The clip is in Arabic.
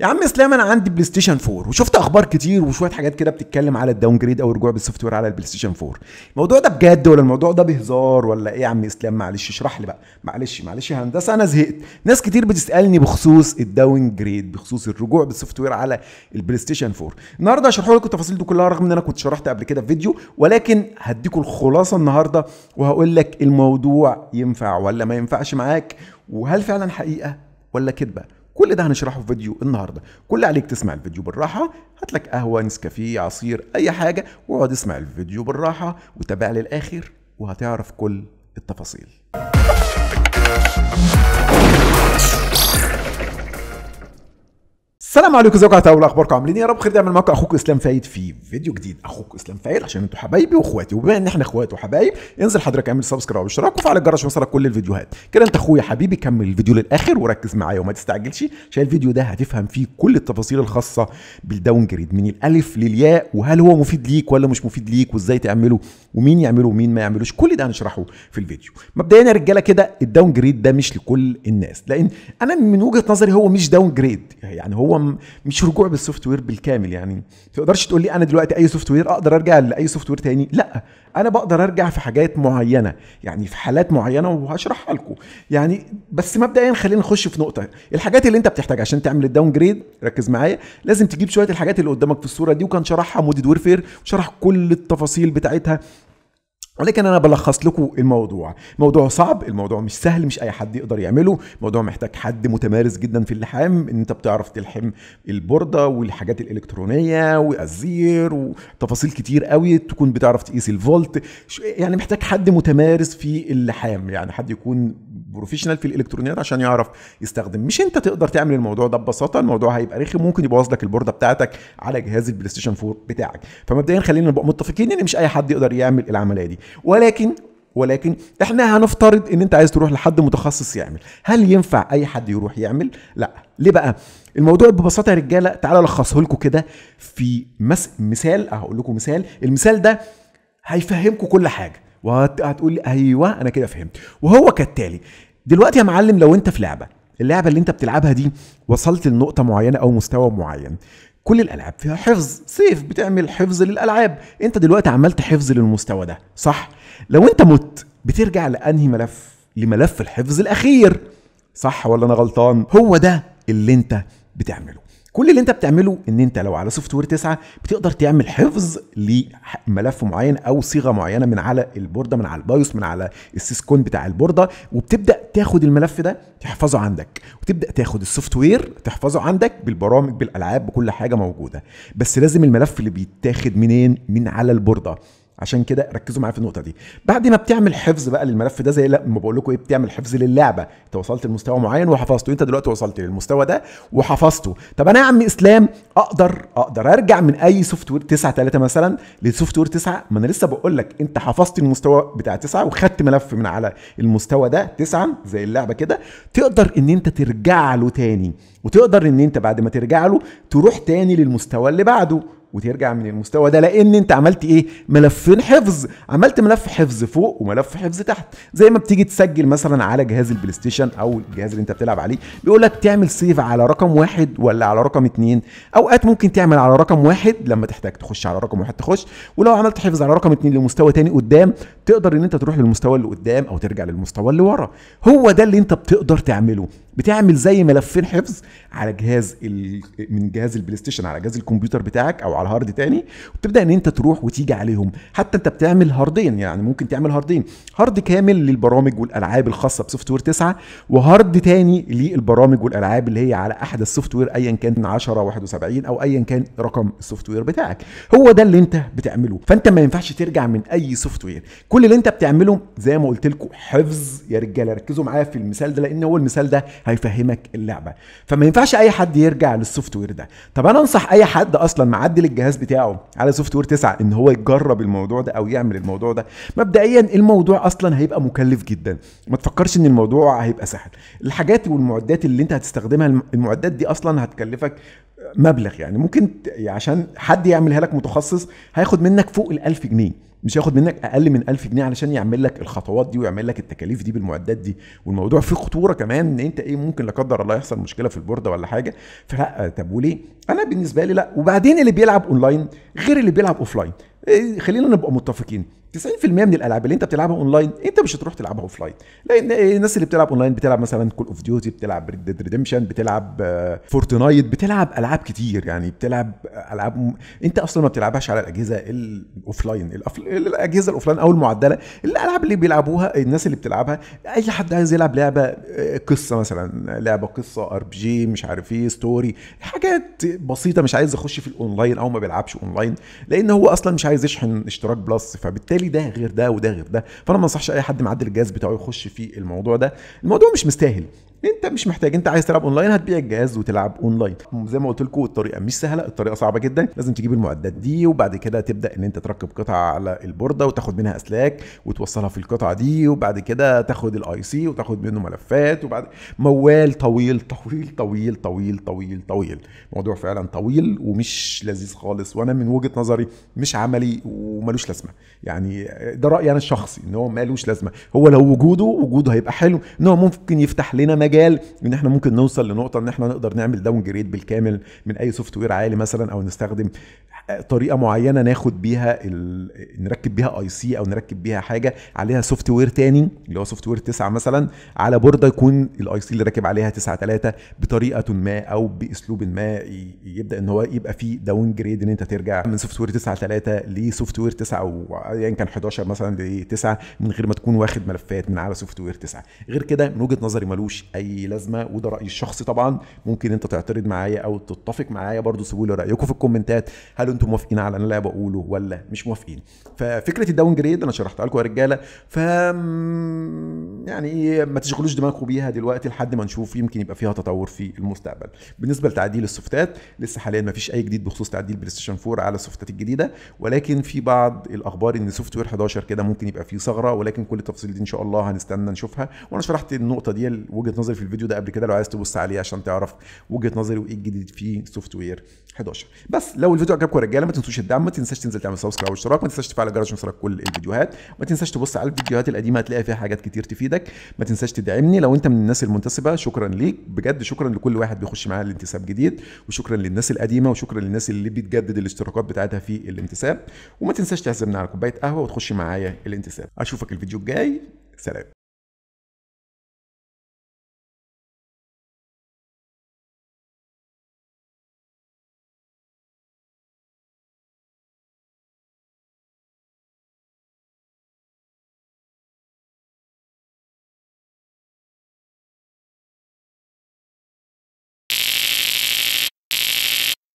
يا عم اسلام انا عندي بلاي ستيشن 4 وشفت اخبار كتير وشويه حاجات كده بتتكلم على الداون جريد او الرجوع بالسوفت وير على البلاي ستيشن 4 الموضوع ده بجد ولا الموضوع ده بهزار ولا ايه يا عم اسلام معلش اشرح لي بقى معلش معلش يا هندسه انا زهقت ناس كتير بتسالني بخصوص الداون جريد بخصوص الرجوع بالسوفت وير على البلاي ستيشن 4 النهارده هشرح لكم التفاصيل دي كلها رغم ان انا كنت شرحت قبل كده في فيديو ولكن هديكم الخلاصه النهارده وهقول لك الموضوع ينفع ولا ما ينفعش معاك وهل فعلا حقيقه ولا كذبه كل ده هنشرحه في فيديو النهارده كل اللي عليك تسمع الفيديو بالراحه هات لك قهوه نسكافيه عصير اي حاجه واقعد اسمع الفيديو بالراحه وتابع للاخر وهتعرف كل التفاصيل السلام عليكم ازيكم على اخباركم عاملين ايه يا رب خير دايما معاكم اخوكم اسلام فايد في فيديو جديد اخوكم اسلام فايد عشان انتوا حبايبي واخواتي وبما ان احنا اخوات وحبايب انزل حضرتك اعمل سبسكرايب واشتراك وفعل الجرس عشان يوصلك كل الفيديوهات كده انت اخويا حبيبي كمل الفيديو للاخر وركز معايا وما تستعجلش عشان الفيديو ده هتفهم فيه كل التفاصيل الخاصه بالداون جريد من الالف للياء وهل هو مفيد ليك ولا مش مفيد ليك وازاي تعمله ومين يعمله ومين ما يعملوش كل ده هنشرحه في الفيديو مبدئيا يا رجاله كده الداون جريد ده مش لكل الناس لان انا من وجهه نظري هو مش داون جريد يعني هو مش رجوع بالسوفت وير بالكامل يعني ما تقدرش تقول لي انا دلوقتي اي سوفت وير اقدر ارجع لاي سوفت وير تاني لا انا بقدر ارجع في حاجات معينه يعني في حالات معينه وهشرحها لكم يعني بس مبدئيا خلينا نخش في نقطه الحاجات اللي انت بتحتاجها عشان تعمل الداون جريد ركز معايا لازم تجيب شويه الحاجات اللي قدامك في الصوره دي وكان شرحها وير ويرفير وشرح كل التفاصيل بتاعتها ولكن انا بلخص لكم الموضوع موضوع صعب الموضوع مش سهل مش اي حد يقدر يعمله موضوع محتاج حد متمارس جدا في اللحام ان انت بتعرف تلحم البوردة والحاجات الالكترونية والزير وتفاصيل كتير قوي تكون بتعرف تقيس الفولت يعني محتاج حد متمارس في اللحام يعني حد يكون بروفيشنال في الالكترونيات عشان يعرف يستخدم مش انت تقدر تعمل الموضوع ده ببساطه الموضوع هيبقى رخم ممكن يبوظ لك البورده بتاعتك على جهاز البلاي ستيشن 4 بتاعك فمبدئيا خلينا نبقى متفقين ان مش اي حد يقدر يعمل العمليه دي ولكن ولكن احنا هنفترض ان انت عايز تروح لحد متخصص يعمل هل ينفع اي حد يروح يعمل لا ليه بقى الموضوع ببساطه يا رجاله تعال الخصه لكم كده في مثال هقول لكم مثال المثال ده هيفهمكم كل حاجه وهتقول لي ايوه انا كده فهمت وهو كالتالي دلوقتي يا معلم لو انت في لعبه اللعبه اللي انت بتلعبها دي وصلت لنقطه معينه او مستوى معين كل الالعاب فيها حفظ سيف بتعمل حفظ للالعاب انت دلوقتي عملت حفظ للمستوى ده صح لو انت مت بترجع لانهي ملف لملف الحفظ الاخير صح ولا انا غلطان هو ده اللي انت بتعمله كل اللي انت بتعمله ان انت لو على سوفت وير 9 بتقدر تعمل حفظ لملف معين او صيغه معينه من على البورده من على البايوس من على السيسكون بتاع البورده وبتبدا تاخد الملف ده تحفظه عندك وتبدا تاخد السوفت وير تحفظه عندك بالبرامج بالالعاب بكل حاجه موجوده بس لازم الملف اللي بيتاخد منين من على البورده عشان كده ركزوا معايا في النقطه دي بعد ما بتعمل حفظ بقى للملف ده زي ما بقول لكم ايه بتعمل حفظ للعبه انت وصلت لمستوى معين وحفظته انت دلوقتي وصلت للمستوى ده وحفظته طب انا يا عم اسلام اقدر اقدر ارجع من اي سوفت وير 9 3 مثلا لسوفت وير 9 ما انا لسه بقول لك انت حفظت المستوى بتاع 9 وخدت ملف من على المستوى ده 9 زي اللعبه كده تقدر ان انت ترجع له تاني وتقدر ان انت بعد ما ترجع له تروح تاني للمستوى اللي بعده وترجع من المستوى ده لان انت عملت ايه ملفين حفظ عملت ملف حفظ فوق وملف حفظ تحت زي ما بتيجي تسجل مثلا على جهاز البلاي ستيشن او الجهاز اللي انت بتلعب عليه بيقول لك تعمل سيف على رقم واحد ولا على رقم اتنين اوقات ممكن تعمل على رقم واحد لما تحتاج تخش على رقم واحد تخش ولو عملت حفظ على رقم اتنين لمستوى تاني قدام تقدر ان انت تروح للمستوى اللي قدام او ترجع للمستوى اللي ورا هو ده اللي انت بتقدر تعمله بتعمل زي ملفين حفظ على جهاز ال... من جهاز البلاي ستيشن على جهاز الكمبيوتر بتاعك او على هارد تاني وتبدا ان انت تروح وتيجي عليهم حتى انت بتعمل هاردين يعني ممكن تعمل هاردين هارد كامل للبرامج والالعاب الخاصه بسوفت وير 9 وهارد تاني للبرامج والالعاب اللي هي على احدى السوفت وير ايا كان 10 71 او ايا كان رقم السوفت وير بتاعك هو ده اللي انت بتعمله فانت ما ينفعش ترجع من اي سوفت وير كل اللي انت بتعمله زي ما قلت لكم حفظ يا رجاله ركزوا معايا في المثال ده لان هو المثال ده هيفهمك اللعبه فما ينفعش اي حد يرجع للسوفت وير ده طب انا انصح اي حد اصلا معدي الجهاز بتاعه على سوفت وير 9 ان هو يجرب الموضوع ده او يعمل الموضوع ده مبدئيا الموضوع اصلا هيبقى مكلف جدا ما تفكرش ان الموضوع هيبقى سهل الحاجات والمعدات اللي انت هتستخدمها المعدات دي اصلا هتكلفك مبلغ يعني ممكن عشان حد يعملها لك متخصص هياخد منك فوق ال 1000 جنيه مش هياخد منك اقل من 1000 جنيه علشان يعمل لك الخطوات دي ويعمل لك التكاليف دي بالمعدات دي والموضوع فيه خطوره كمان ان انت ايه ممكن لا قدر الله يحصل مشكله في البورده ولا حاجه فلا آه، طب وليه انا بالنسبه لي لا وبعدين اللي بيلعب اونلاين غير اللي بيلعب اوفلاين خلينا نبقى متفقين 90% من الالعاب اللي انت بتلعبها اونلاين انت مش هتروح تلعبها اوف لاين لان الناس اللي بتلعب اونلاين بتلعب مثلا كول اوف ديوتي بتلعب ريد ديد ريدمشن بتلعب فورتنايت آه، بتلعب العاب كتير يعني بتلعب العاب م... انت اصلا ما بتلعبهاش على الاجهزه الاوف لاين الاجهزه الاوف لاين او المعدله الالعاب اللي بيلعبوها الناس اللي بتلعبها اي حد عايز يلعب لعبه آه، قصه مثلا لعبه قصه ار بي جي مش عارف ايه ستوري حاجات بسيطه مش عايز يخش في الاونلاين او ما بيلعبش اونلاين لان هو اصلا مش عايز يشحن اشتراك بلس فبالتالي في ده غير ده وده غير ده فانا ما انصحش اي حد معدل الجهاز بتاعه يخش في الموضوع ده الموضوع مش مستاهل انت مش محتاج انت عايز تلعب اونلاين هتبيع الجهاز وتلعب اونلاين زي ما قلت لكم الطريقه مش سهله الطريقه صعبه جدا لازم تجيب المعدات دي وبعد كده تبدا ان انت تركب قطعه على البورده وتاخد منها اسلاك وتوصلها في القطعه دي وبعد كده تاخد الاي سي وتاخد منه ملفات وبعد موال طويل طويل طويل طويل طويل طويل موضوع فعلا طويل ومش لذيذ خالص وانا من وجهه نظري مش عملي وملوش لازمه يعني ده رايي انا الشخصي ان هو ملوش لازمه هو لو وجوده وجوده هيبقى حلو ان هو ممكن يفتح لنا مجال ان احنا ممكن نوصل لنقطه ان احنا نقدر نعمل داون جريد بالكامل من اي سوفت وير عالي مثلا او نستخدم طريقه معينه ناخد بيها ال... نركب بيها اي سي او نركب بيها حاجه عليها سوفت وير تاني اللي هو سوفت وير 9 مثلا على بورده يكون الاي سي اللي راكب عليها 9 3 بطريقه ما او باسلوب ما يبدا ان هو يبقى فيه داون جريد ان انت ترجع من سوفت وير 9 3 لسوفت وير 9 او ايا يعني كان 11 مثلا ل 9 من غير ما تكون واخد ملفات من على سوفت وير 9 غير كده من وجهه نظري ملوش اي لازمه وده رايي الشخصي طبعا ممكن انت تعترض معايا او تتفق معايا برضو سيبوا لي رايكم في الكومنتات هل انتم موافقين على اللي انا بقوله ولا مش موافقين ففكره الداون جريد انا شرحتها لكم يا رجاله ف يعني إيه، ما تشغلوش دماغكم بيها دلوقتي لحد ما نشوف يمكن يبقى فيها تطور في المستقبل بالنسبه لتعديل السوفتات لسه حاليا ما فيش اي جديد بخصوص تعديل بلاي ستيشن 4 على السوفتات الجديده ولكن في بعض الاخبار ان سوفت وير 11 كده ممكن يبقى فيه ثغره ولكن كل التفاصيل دي ان شاء الله هنستنى نشوفها وانا شرحت النقطه دي وجهه نظري في الفيديو ده قبل كده لو عايز تبص عليه عشان تعرف وجهه نظري وايه الجديد في سوفت وير 11 بس لو الفيديو عجبكم يا رجاله ما تنسوش الدعم ما تنساش تنزل تعمل سبسكرايب واشتراك ما تنساش تفعل الجرس عشان يوصلك كل الفيديوهات ما تنساش تبص على الفيديوهات القديمه هتلاقي فيها حاجات كتير تفيدك ما تنساش تدعمني لو انت من الناس المنتسبه شكرا ليك بجد شكرا لكل واحد بيخش معايا الانتساب جديد وشكرا للناس القديمه وشكرا للناس اللي بتجدد الاشتراكات بتاعتها في الانتساب وما تنساش تعزمنا على كوبايه قهوه وتخش معايا الانتساب اشوفك الفيديو الجاي سلام